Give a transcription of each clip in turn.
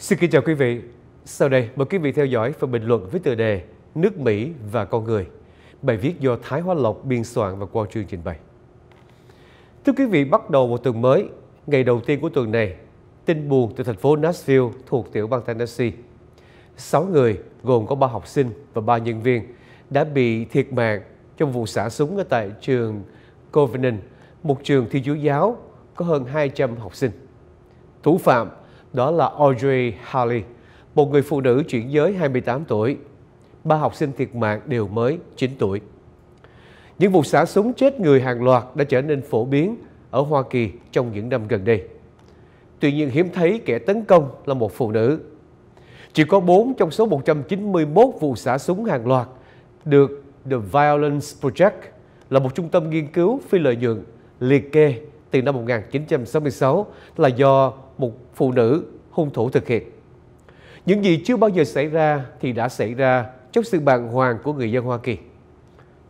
Xin kính chào quý vị. Sau đây, mời quý vị theo dõi phần bình luận với tựa đề Nước Mỹ và con người. Bài viết do Thái Hoa Lộc biên soạn và Quang Trương trình bày. Thưa quý vị, bắt đầu một tuần mới, ngày đầu tiên của tuần này, tin buồn từ thành phố Nashville thuộc tiểu bang Tennessee. sáu người, gồm có ba học sinh và ba nhân viên, đã bị thiệt mạng trong vụ xả súng ở tại trường Covenant, một trường thi chúa giáo có hơn 200 học sinh. Thủ phạm đó là Audrey Harley, một người phụ nữ chuyển giới 28 tuổi. Ba học sinh thiệt mạng đều mới 9 tuổi. Những vụ xả súng chết người hàng loạt đã trở nên phổ biến ở Hoa Kỳ trong những năm gần đây. Tuy nhiên hiếm thấy kẻ tấn công là một phụ nữ. Chỉ có 4 trong số 191 vụ xả súng hàng loạt được The Violence Project là một trung tâm nghiên cứu phi lợi nhuận liệt kê từ năm 1966 là do một phụ nữ hung thủ thực hiện. Những gì chưa bao giờ xảy ra thì đã xảy ra trong sự bàng hoàng của người dân Hoa Kỳ.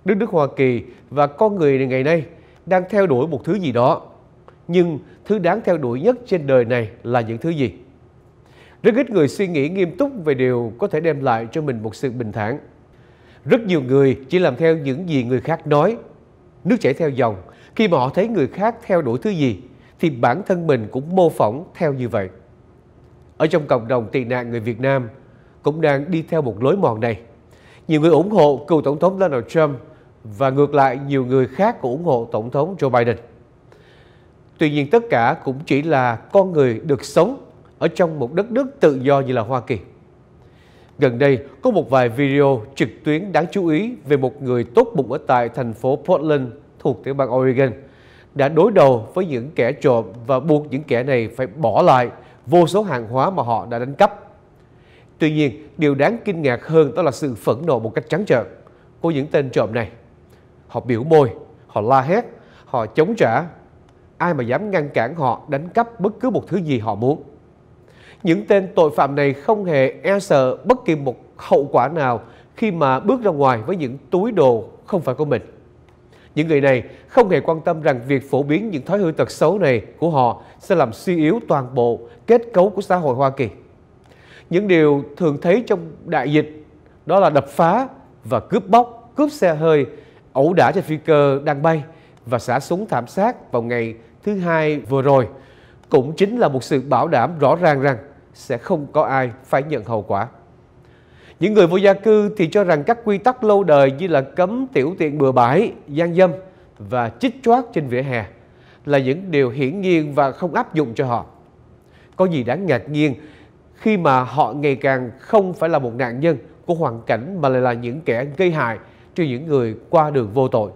Nước nước Hoa Kỳ và con người ngày nay đang theo đuổi một thứ gì đó. Nhưng thứ đáng theo đuổi nhất trên đời này là những thứ gì? Rất ít người suy nghĩ nghiêm túc về điều có thể đem lại cho mình một sự bình thản. Rất nhiều người chỉ làm theo những gì người khác nói, nước chảy theo dòng khi mà họ thấy người khác theo đuổi thứ gì thì bản thân mình cũng mô phỏng theo như vậy. Ở trong cộng đồng tị nạn người Việt Nam cũng đang đi theo một lối mòn này. Nhiều người ủng hộ cựu Tổng thống Donald Trump và ngược lại nhiều người khác cũng ủng hộ Tổng thống Joe Biden. Tuy nhiên tất cả cũng chỉ là con người được sống ở trong một đất nước tự do như là Hoa Kỳ. Gần đây có một vài video trực tuyến đáng chú ý về một người tốt bụng ở tại thành phố Portland thuộc tiểu bang Oregon – đã đối đầu với những kẻ trộm và buộc những kẻ này phải bỏ lại vô số hàng hóa mà họ đã đánh cắp. Tuy nhiên, điều đáng kinh ngạc hơn đó là sự phẫn nộ một cách trắng trợn của những tên trộm này. Họ biểu môi, họ la hét, họ chống trả. Ai mà dám ngăn cản họ đánh cắp bất cứ một thứ gì họ muốn. Những tên tội phạm này không hề e sợ bất kỳ một hậu quả nào khi mà bước ra ngoài với những túi đồ không phải của mình. Những người này không hề quan tâm rằng việc phổ biến những thói hư tật xấu này của họ sẽ làm suy yếu toàn bộ kết cấu của xã hội Hoa Kỳ. Những điều thường thấy trong đại dịch đó là đập phá và cướp bóc, cướp xe hơi, ẩu đả trên phi cơ đang bay và xả súng thảm sát vào ngày thứ hai vừa rồi cũng chính là một sự bảo đảm rõ ràng rằng sẽ không có ai phải nhận hậu quả. Những người vô gia cư thì cho rằng các quy tắc lâu đời như là cấm tiểu tiện bừa bãi, gian dâm và chích choát trên vỉa hè là những điều hiển nhiên và không áp dụng cho họ. Có gì đáng ngạc nhiên khi mà họ ngày càng không phải là một nạn nhân của hoàn cảnh mà lại là những kẻ gây hại cho những người qua đường vô tội.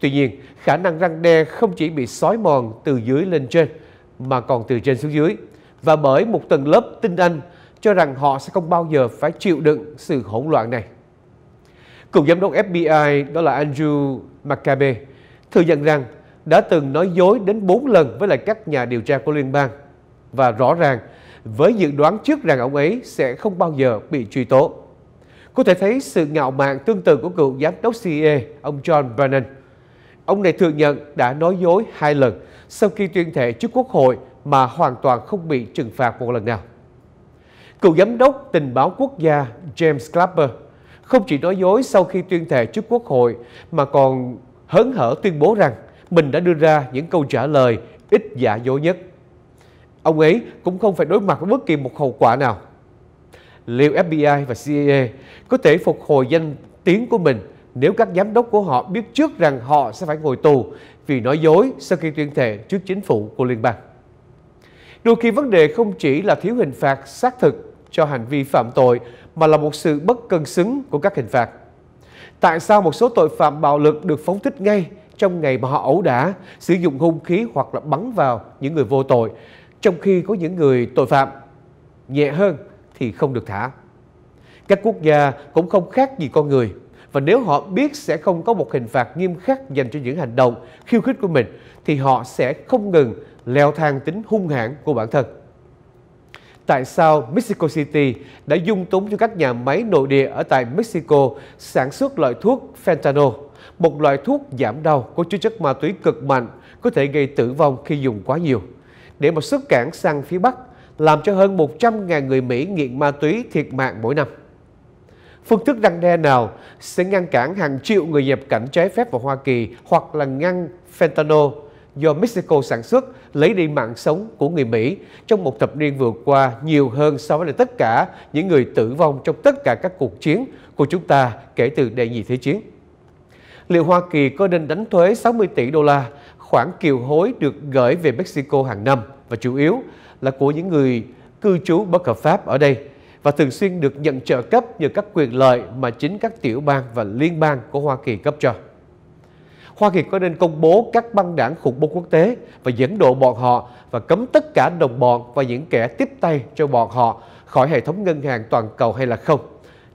Tuy nhiên, khả năng răng đe không chỉ bị xói mòn từ dưới lên trên mà còn từ trên xuống dưới. Và bởi một tầng lớp tinh anh cho rằng họ sẽ không bao giờ phải chịu đựng sự hỗn loạn này. Cựu giám đốc FBI đó là Andrew McCabe thừa nhận rằng đã từng nói dối đến 4 lần với lại các nhà điều tra của liên bang và rõ ràng với dự đoán trước rằng ông ấy sẽ không bao giờ bị truy tố. Có thể thấy sự ngạo mạn tương tự của cựu giám đốc CIA, e ông John Brennan. Ông này thừa nhận đã nói dối hai lần sau khi tuyên thệ trước quốc hội mà hoàn toàn không bị trừng phạt một lần nào. Cựu giám đốc tình báo quốc gia James Clapper không chỉ nói dối sau khi tuyên thệ trước quốc hội mà còn hớn hở tuyên bố rằng mình đã đưa ra những câu trả lời ít giả dối nhất. Ông ấy cũng không phải đối mặt với bất kỳ một hậu quả nào. Liệu FBI và CIA có thể phục hồi danh tiếng của mình nếu các giám đốc của họ biết trước rằng họ sẽ phải ngồi tù vì nói dối sau khi tuyên thệ trước chính phủ của liên bang? Đôi khi vấn đề không chỉ là thiếu hình phạt xác thực cho hành vi phạm tội mà là một sự bất cân xứng của các hình phạt. Tại sao một số tội phạm bạo lực được phóng thích ngay trong ngày mà họ ẩu đả, sử dụng hung khí hoặc là bắn vào những người vô tội, trong khi có những người tội phạm nhẹ hơn thì không được thả. Các quốc gia cũng không khác gì con người và nếu họ biết sẽ không có một hình phạt nghiêm khắc dành cho những hành động khiêu khích của mình thì họ sẽ không ngừng leo thang tính hung hãn của bản thân tại sao Mexico City đã dung túng cho các nhà máy nội địa ở tại Mexico sản xuất loại thuốc fentanyl, một loại thuốc giảm đau có chứa chất ma túy cực mạnh có thể gây tử vong khi dùng quá nhiều. Để mà xuất cảng sang phía Bắc, làm cho hơn 100.000 người Mỹ nghiện ma túy thiệt mạng mỗi năm. Phương thức răng đe nào sẽ ngăn cản hàng triệu người nhập cảnh trái phép vào Hoa Kỳ hoặc là ngăn fentanyl do Mexico sản xuất lấy đi mạng sống của người Mỹ trong một thập niên vừa qua nhiều hơn so với tất cả những người tử vong trong tất cả các cuộc chiến của chúng ta kể từ Đại nhị Thế chiến. Liệu Hoa Kỳ có nên đánh thuế 60 tỷ đô la khoản kiều hối được gửi về Mexico hàng năm và chủ yếu là của những người cư trú bất hợp pháp ở đây và thường xuyên được nhận trợ cấp nhờ các quyền lợi mà chính các tiểu bang và liên bang của Hoa Kỳ cấp cho. Hoa Kỳ có nên công bố các băng đảng khủng bố quốc tế và dẫn độ bọn họ và cấm tất cả đồng bọn và những kẻ tiếp tay cho bọn họ khỏi hệ thống ngân hàng toàn cầu hay là không?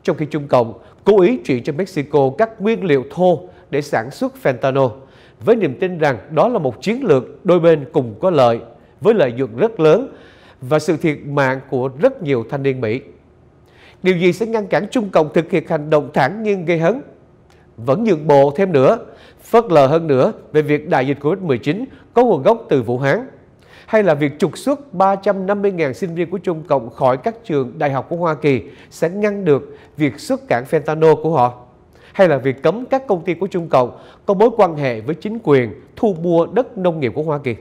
Trong khi Trung Cộng cố ý chuyển cho Mexico các nguyên liệu thô để sản xuất fentanyl với niềm tin rằng đó là một chiến lược đôi bên cùng có lợi với lợi nhuận rất lớn và sự thiệt mạng của rất nhiều thanh niên Mỹ. Điều gì sẽ ngăn cản Trung Cộng thực hiện hành động thẳng nhiên gây hấn vẫn nhượng bộ thêm nữa, phớt lờ hơn nữa về việc đại dịch Covid-19 có nguồn gốc từ Vũ Hán hay là việc trục xuất 350.000 sinh viên của Trung Cộng khỏi các trường đại học của Hoa Kỳ sẽ ngăn được việc xuất cảng fentanyl của họ? Hay là việc cấm các công ty của Trung Cộng có mối quan hệ với chính quyền thu mua đất nông nghiệp của Hoa Kỳ?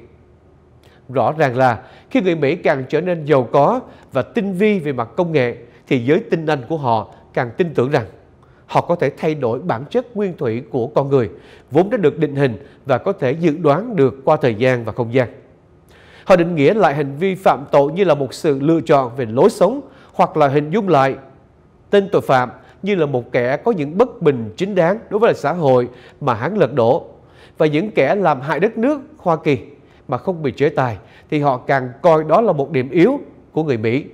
Rõ ràng là khi người Mỹ càng trở nên giàu có và tinh vi về mặt công nghệ thì giới tinh anh của họ càng tin tưởng rằng họ có thể thay đổi bản chất nguyên thủy của con người, vốn đã được định hình và có thể dự đoán được qua thời gian và không gian. Họ định nghĩa lại hành vi phạm tội như là một sự lựa chọn về lối sống hoặc là hình dung lại tên tội phạm như là một kẻ có những bất bình chính đáng đối với xã hội mà hắn lật đổ và những kẻ làm hại đất nước Hoa Kỳ mà không bị chế tài thì họ càng coi đó là một điểm yếu của người Mỹ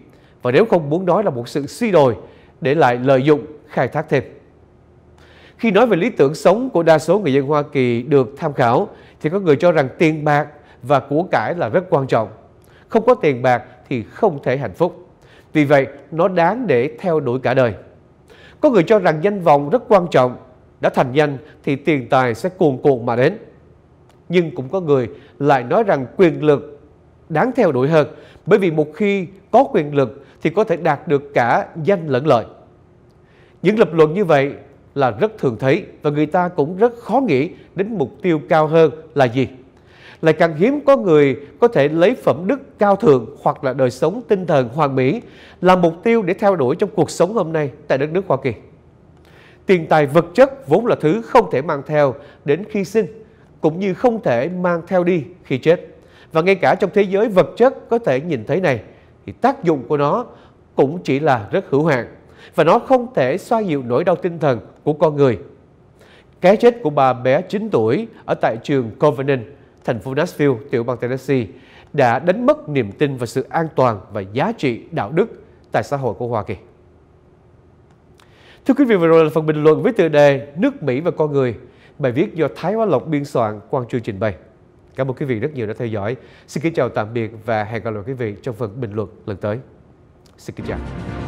và nếu không muốn nói là một sự suy đồi để lại lợi dụng khai thác thêm. Khi nói về lý tưởng sống của đa số người dân Hoa Kỳ được tham khảo, thì có người cho rằng tiền bạc và của cải là rất quan trọng. Không có tiền bạc thì không thể hạnh phúc. Vì vậy, nó đáng để theo đuổi cả đời. Có người cho rằng danh vọng rất quan trọng. Đã thành danh thì tiền tài sẽ cuồn cuộn mà đến. Nhưng cũng có người lại nói rằng quyền lực đáng theo đuổi hơn bởi vì một khi có quyền lực thì có thể đạt được cả danh lẫn lợi. Những lập luận như vậy là rất thường thấy và người ta cũng rất khó nghĩ đến mục tiêu cao hơn là gì. Lại càng hiếm có người có thể lấy phẩm đức cao thượng hoặc là đời sống tinh thần hoàn mỹ làm mục tiêu để theo đuổi trong cuộc sống hôm nay tại đất nước Hoa Kỳ. Tiền tài vật chất vốn là thứ không thể mang theo đến khi sinh, cũng như không thể mang theo đi khi chết. Và ngay cả trong thế giới vật chất có thể nhìn thấy này, thì tác dụng của nó cũng chỉ là rất hữu hạn và nó không thể xoa dịu nỗi đau tinh thần của con người. Cái chết của bà bé 9 tuổi ở tại trường Covenant, thành phố Nashville, tiểu bang Tennessee đã đánh mất niềm tin và sự an toàn và giá trị đạo đức tại xã hội của Hoa Kỳ. Thưa quý vị, vừa rồi là phần bình luận với tựa đề Nước Mỹ và con người, bài viết do Thái Hóa Lộc biên soạn Quang Trương trình bày. Cảm ơn quý vị rất nhiều đã theo dõi. Xin kính chào tạm biệt và hẹn gặp lại quý vị trong phần bình luận lần tới. Xin kính chào.